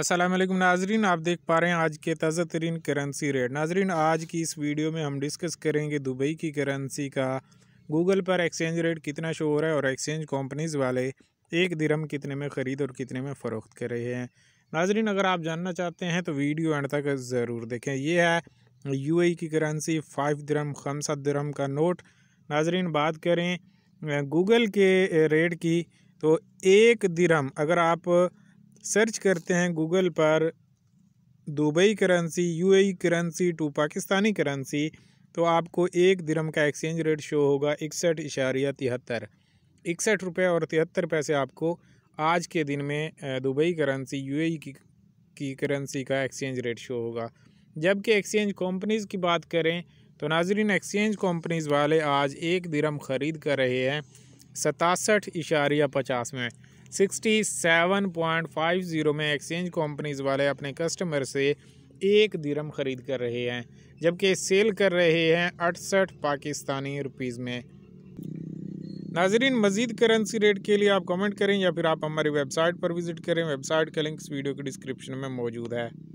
असलम नाजरीन आप देख पा रहे हैं आज के ताज़ा तरीन करेंसी रेट नाजरीन आज की इस वीडियो में हम डिस्कस करेंगे दुबई की करेंसी का गूगल पर एक्सचेंज रेट कितना शो हो रहा है और एक्सचेंज कंपनीज़ वाले एक दिरम कितने में ख़रीद और कितने में फ़रोख्त कर रहे हैं नाजरीन अगर आप जानना चाहते हैं तो वीडियो एंड तक ज़रूर देखें ये है ए की करेंसी फ़ाइव खम खमसा दिरम का नोट नाजरीन बात करें गूगल के रेट की तो एक दिरम अगर आप सर्च करते हैं गूगल पर Dubai currency UAE currency to Pakistani currency तो आपको एक दिरम का एक्सचेंज रेट शो होगा इकसठ इशारिया तिहत्तर इकसठ रुपये और तिहत्तर पैसे आपको आज के दिन में दुबई करेंसी यूएई की की करेंसी का एक्सचेंज रेट शो होगा जबकि एक्सचेंज कंपनीज़ की बात करें तो नाजरीन एक्सचेंज कंपनीज़ वाले आज एक दिरम ख़रीद कर रहे हैं सतासठ इशारिया पचास में 67.50 में एक्सचेंज कंपनीज वाले अपने कस्टमर से एक दिरम ख़रीद कर रहे हैं जबकि सेल कर रहे हैं अड़सठ पाकिस्तानी रुपीज़ में नाजरीन मजीद करेंसी रेट के लिए आप कमेंट करें या फिर आप हमारी वेबसाइट पर विज़िट करें वेबसाइट का लिंक इस वीडियो के डिस्क्रिप्शन में मौजूद है